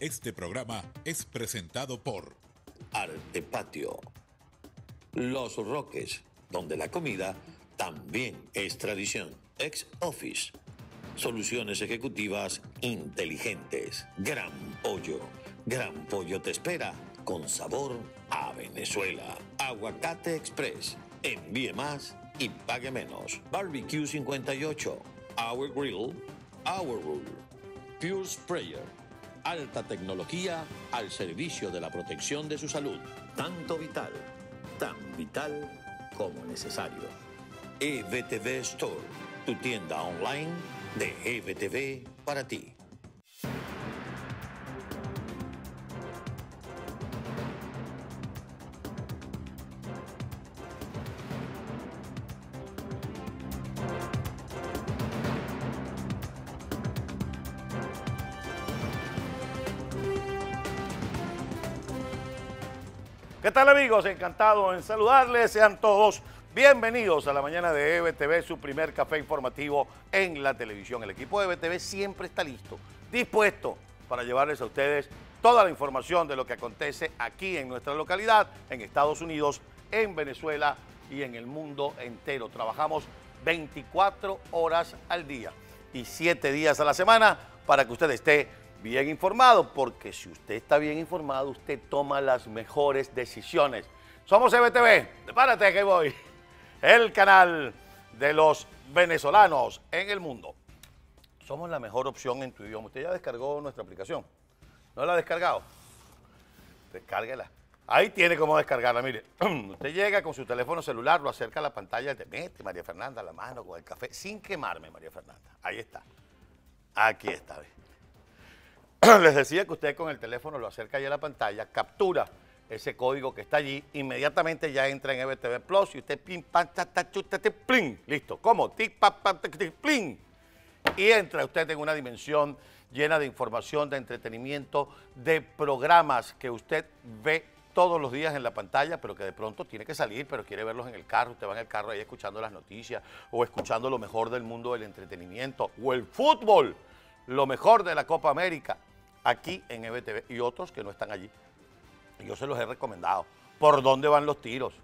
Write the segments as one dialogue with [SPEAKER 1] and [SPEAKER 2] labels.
[SPEAKER 1] Este programa es presentado por Arte Patio. Los Roques, donde la comida también es tradición. Ex Office. Soluciones ejecutivas inteligentes. Gran Pollo. Gran Pollo te espera con sabor a Venezuela. Aguacate Express. Envíe más y pague menos. Barbecue 58. Our Grill. Our Rule. Pure Sprayer Alta tecnología al servicio de la protección de su salud. Tanto vital, tan vital como necesario. EVTV Store, tu tienda online de EVTV para ti. ¿Qué tal amigos? Encantado en saludarles. Sean todos bienvenidos a la mañana de EBTV, su primer café informativo en la televisión. El equipo de EBTV siempre está listo, dispuesto para llevarles a ustedes toda la información de lo que acontece aquí en nuestra localidad, en Estados Unidos, en Venezuela y en el mundo entero. Trabajamos 24 horas al día y 7 días a la semana para que usted esté bien informado, porque si usted está bien informado, usted toma las mejores decisiones. Somos CBTV, e prepárate que voy, el canal de los venezolanos en el mundo. Somos la mejor opción en tu idioma. Usted ya descargó nuestra aplicación. ¿No la ha descargado? Descárguela. Ahí tiene cómo descargarla, mire. Usted llega con su teléfono celular, lo acerca a la pantalla, te mete María Fernanda la mano con el café, sin quemarme, María Fernanda. Ahí está. Aquí está, ¿ves? les decía que usted con el teléfono lo acerca ya a la pantalla, captura ese código que está allí, inmediatamente ya entra en EBTV Plus y usted pim, pam, ta, ta, chuta, te, plin, listo, como Tic, pa, plin. Y entra usted en una dimensión llena de información, de entretenimiento, de programas que usted ve todos los días en la pantalla, pero que de pronto tiene que salir, pero quiere verlos en el carro, usted va en el carro ahí escuchando las noticias o escuchando lo mejor del mundo del entretenimiento o el fútbol lo mejor de la Copa América aquí en EBTV y otros que no están allí. Yo se los he recomendado. ¿Por dónde van los tiros?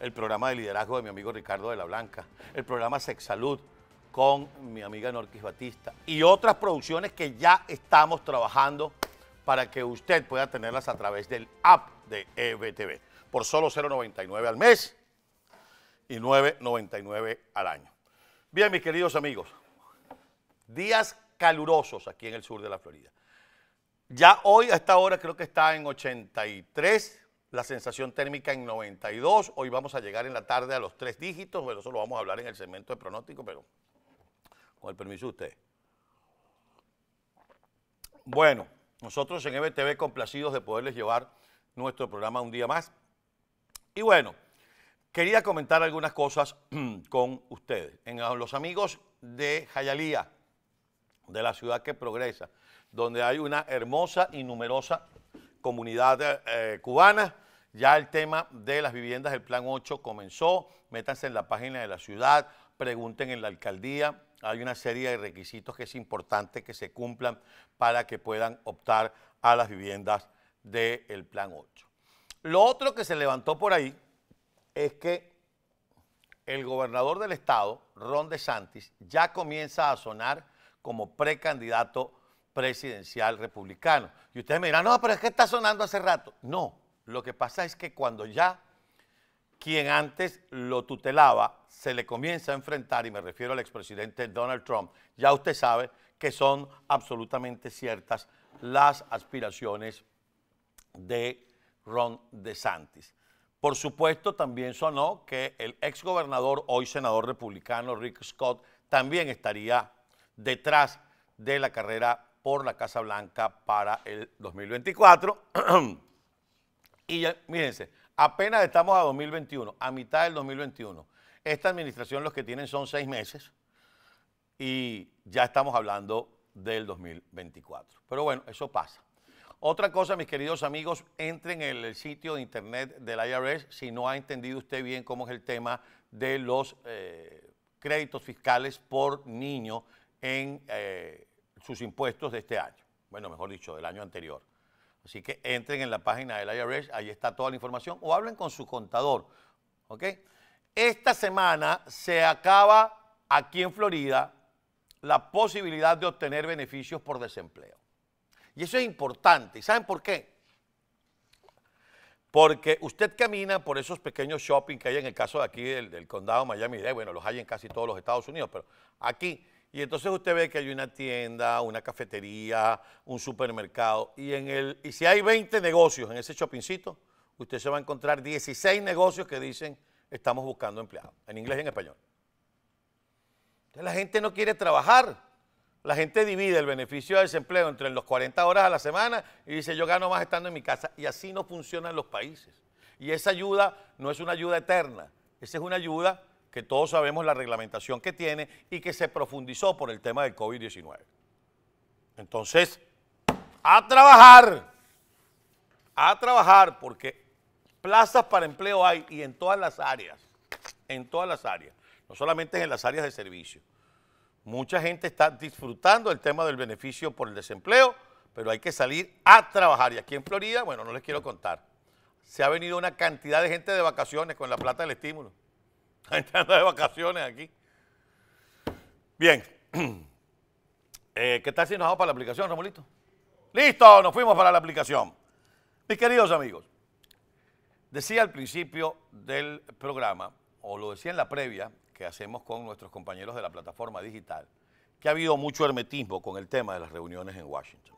[SPEAKER 1] El programa de liderazgo de mi amigo Ricardo de la Blanca, el programa Sex Salud con mi amiga Norquis Batista y otras producciones que ya estamos trabajando para que usted pueda tenerlas a través del app de EBTV por solo 0,99 al mes y 9,99 al año. Bien, mis queridos amigos, días calurosos aquí en el sur de la Florida. Ya hoy a esta hora creo que está en 83, la sensación térmica en 92, hoy vamos a llegar en la tarde a los tres dígitos, bueno, eso lo vamos a hablar en el segmento de pronóstico, pero con el permiso de usted. Bueno, nosotros en EBTV complacidos de poderles llevar nuestro programa un día más. Y bueno, quería comentar algunas cosas con ustedes. En los amigos de Jayalía, de la ciudad que progresa, donde hay una hermosa y numerosa comunidad eh, eh, cubana. Ya el tema de las viviendas del Plan 8 comenzó. Métanse en la página de la ciudad, pregunten en la alcaldía. Hay una serie de requisitos que es importante que se cumplan para que puedan optar a las viviendas del Plan 8. Lo otro que se levantó por ahí es que el gobernador del estado, Ron DeSantis, ya comienza a sonar como precandidato presidencial republicano. Y ustedes me dirán, no, pero es que está sonando hace rato. No, lo que pasa es que cuando ya quien antes lo tutelaba se le comienza a enfrentar, y me refiero al expresidente Donald Trump, ya usted sabe que son absolutamente ciertas las aspiraciones de Ron DeSantis. Por supuesto, también sonó que el exgobernador, hoy senador republicano, Rick Scott, también estaría detrás de la carrera por la Casa Blanca para el 2024. y ya, mírense, apenas estamos a 2021, a mitad del 2021. Esta administración los que tienen son seis meses y ya estamos hablando del 2024. Pero bueno, eso pasa. Otra cosa, mis queridos amigos, entren en el sitio de internet del IRS si no ha entendido usted bien cómo es el tema de los eh, créditos fiscales por niño en eh, sus impuestos de este año, bueno, mejor dicho, del año anterior. Así que entren en la página del IRS, ahí está toda la información, o hablen con su contador. ¿ok? Esta semana se acaba aquí en Florida la posibilidad de obtener beneficios por desempleo. Y eso es importante. ¿Y saben por qué? Porque usted camina por esos pequeños shopping que hay en el caso de aquí del, condado de Miami-Dade, bueno, los hay en casi todos los Estados Unidos, pero aquí y entonces usted ve que hay una tienda, una cafetería, un supermercado, y, en el, y si hay 20 negocios en ese shoppingcito, usted se va a encontrar 16 negocios que dicen, estamos buscando empleados, en inglés y en español. Entonces la gente no quiere trabajar. La gente divide el beneficio de desempleo entre los 40 horas a la semana y dice, yo gano más estando en mi casa. Y así no funcionan los países. Y esa ayuda no es una ayuda eterna, esa es una ayuda que todos sabemos la reglamentación que tiene y que se profundizó por el tema del COVID-19. Entonces, a trabajar, a trabajar, porque plazas para empleo hay y en todas las áreas, en todas las áreas, no solamente en las áreas de servicio. Mucha gente está disfrutando el tema del beneficio por el desempleo, pero hay que salir a trabajar. Y aquí en Florida, bueno, no les quiero contar, se ha venido una cantidad de gente de vacaciones con la plata del estímulo. ¿Están entrando de vacaciones aquí. Bien. Eh, ¿Qué tal si nos vamos para la aplicación, Ramolito? Listo, nos fuimos para la aplicación. Mis queridos amigos, decía al principio del programa, o lo decía en la previa que hacemos con nuestros compañeros de la plataforma digital, que ha habido mucho hermetismo con el tema de las reuniones en Washington.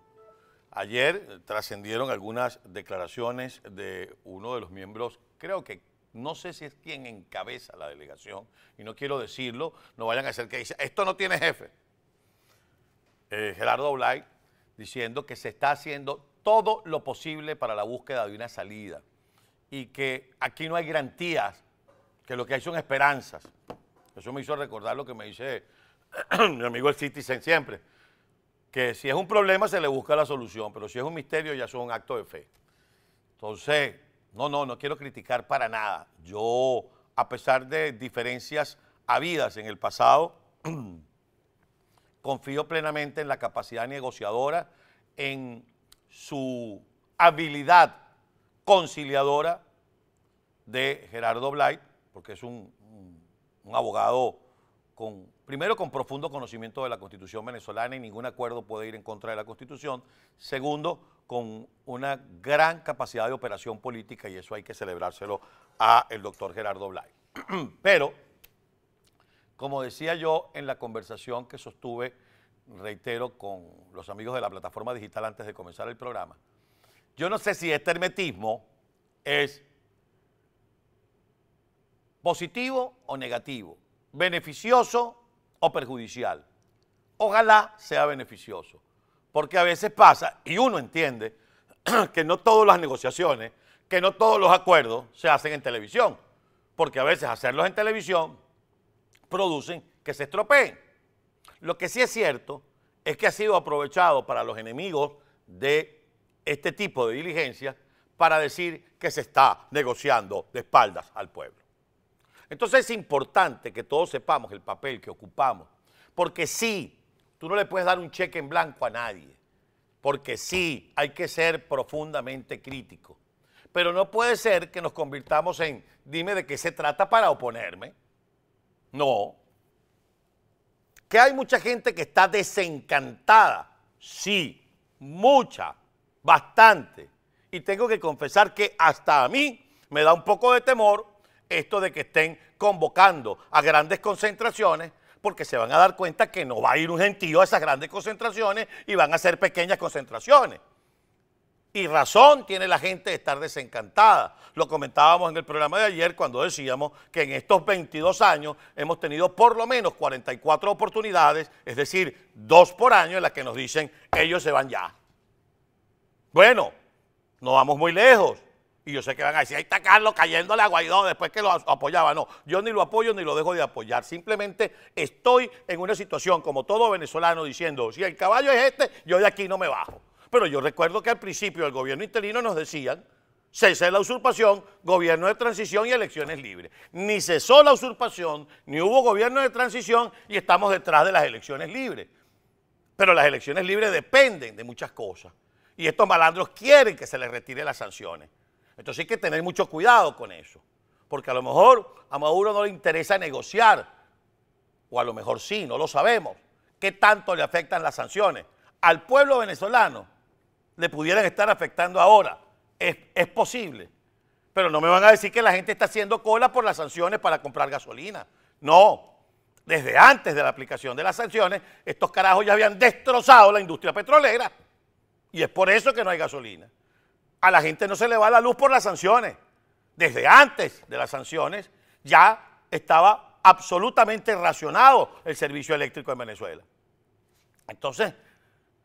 [SPEAKER 1] Ayer eh, trascendieron algunas declaraciones de uno de los miembros, creo que no sé si es quien encabeza la delegación, y no quiero decirlo, no vayan a hacer que dice, esto no tiene jefe. Eh, Gerardo Blay diciendo que se está haciendo todo lo posible para la búsqueda de una salida y que aquí no hay garantías, que lo que hay son esperanzas. Eso me hizo recordar lo que me dice mi amigo el Citizen siempre, que si es un problema se le busca la solución, pero si es un misterio ya es un acto de fe. Entonces, no, no, no quiero criticar para nada. Yo, a pesar de diferencias habidas en el pasado, confío plenamente en la capacidad negociadora, en su habilidad conciliadora de Gerardo Blight, porque es un, un abogado con Primero, con profundo conocimiento de la Constitución venezolana y ningún acuerdo puede ir en contra de la Constitución. Segundo, con una gran capacidad de operación política y eso hay que celebrárselo a el doctor Gerardo Blay. Pero, como decía yo en la conversación que sostuve, reitero, con los amigos de la plataforma digital antes de comenzar el programa, yo no sé si este hermetismo es positivo o negativo, beneficioso o perjudicial. Ojalá sea beneficioso, porque a veces pasa, y uno entiende, que no todas las negociaciones, que no todos los acuerdos se hacen en televisión, porque a veces hacerlos en televisión producen que se estropeen. Lo que sí es cierto es que ha sido aprovechado para los enemigos de este tipo de diligencia para decir que se está negociando de espaldas al pueblo. Entonces es importante que todos sepamos el papel que ocupamos, porque sí, tú no le puedes dar un cheque en blanco a nadie, porque sí, hay que ser profundamente crítico, pero no puede ser que nos convirtamos en, dime de qué se trata para oponerme. No. Que hay mucha gente que está desencantada, sí, mucha, bastante. Y tengo que confesar que hasta a mí me da un poco de temor esto de que estén convocando a grandes concentraciones porque se van a dar cuenta que no va a ir un gentío a esas grandes concentraciones y van a ser pequeñas concentraciones. Y razón tiene la gente de estar desencantada. Lo comentábamos en el programa de ayer cuando decíamos que en estos 22 años hemos tenido por lo menos 44 oportunidades, es decir, dos por año en las que nos dicen ellos se van ya. Bueno, no vamos muy lejos. Y yo sé que van a decir, ahí está Carlos cayéndole a Guaidó después que lo apoyaba. No, yo ni lo apoyo ni lo dejo de apoyar. Simplemente estoy en una situación como todo venezolano diciendo, si el caballo es este, yo de aquí no me bajo. Pero yo recuerdo que al principio el gobierno interino nos decían, cese la usurpación, gobierno de transición y elecciones libres. Ni cesó la usurpación, ni hubo gobierno de transición y estamos detrás de las elecciones libres. Pero las elecciones libres dependen de muchas cosas. Y estos malandros quieren que se les retire las sanciones. Entonces hay que tener mucho cuidado con eso, porque a lo mejor a Maduro no le interesa negociar, o a lo mejor sí, no lo sabemos, qué tanto le afectan las sanciones. Al pueblo venezolano le pudieran estar afectando ahora, es, es posible, pero no me van a decir que la gente está haciendo cola por las sanciones para comprar gasolina. No, desde antes de la aplicación de las sanciones, estos carajos ya habían destrozado la industria petrolera y es por eso que no hay gasolina a la gente no se le va la luz por las sanciones. Desde antes de las sanciones ya estaba absolutamente racionado el servicio eléctrico en Venezuela. Entonces,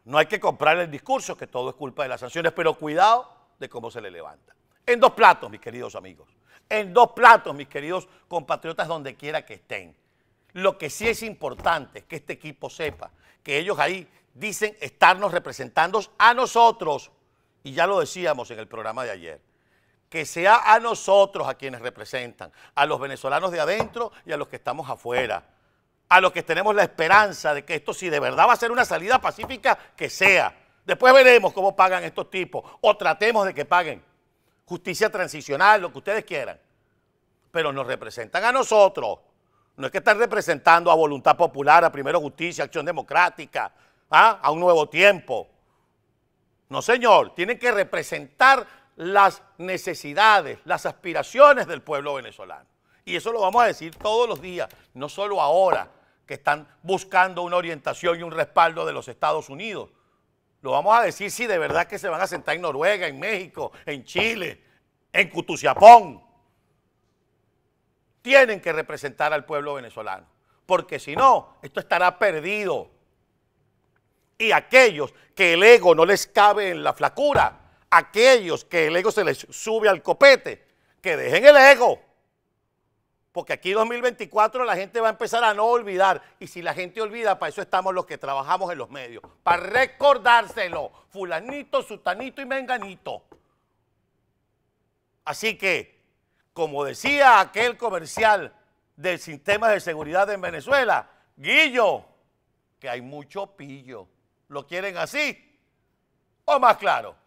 [SPEAKER 1] no hay que comprar el discurso que todo es culpa de las sanciones, pero cuidado de cómo se le levanta. En dos platos, mis queridos amigos. En dos platos, mis queridos compatriotas, donde quiera que estén. Lo que sí es importante es que este equipo sepa que ellos ahí dicen estarnos representando a nosotros, y ya lo decíamos en el programa de ayer, que sea a nosotros a quienes representan, a los venezolanos de adentro y a los que estamos afuera, a los que tenemos la esperanza de que esto si de verdad va a ser una salida pacífica, que sea. Después veremos cómo pagan estos tipos o tratemos de que paguen. Justicia transicional, lo que ustedes quieran. Pero nos representan a nosotros. No es que están representando a Voluntad Popular, a Primero Justicia, Acción Democrática, ¿ah? a un nuevo tiempo. No, señor, tienen que representar las necesidades, las aspiraciones del pueblo venezolano. Y eso lo vamos a decir todos los días, no solo ahora que están buscando una orientación y un respaldo de los Estados Unidos. Lo vamos a decir si de verdad que se van a sentar en Noruega, en México, en Chile, en Cutuciapón. Tienen que representar al pueblo venezolano, porque si no, esto estará perdido y aquellos que el ego no les cabe en la flacura, aquellos que el ego se les sube al copete, que dejen el ego. Porque aquí 2024 la gente va a empezar a no olvidar. Y si la gente olvida, para eso estamos los que trabajamos en los medios. Para recordárselo. Fulanito, sutanito y menganito. Así que, como decía aquel comercial del sistema de seguridad en Venezuela, Guillo, que hay mucho pillo. ¿Lo quieren así o más claro?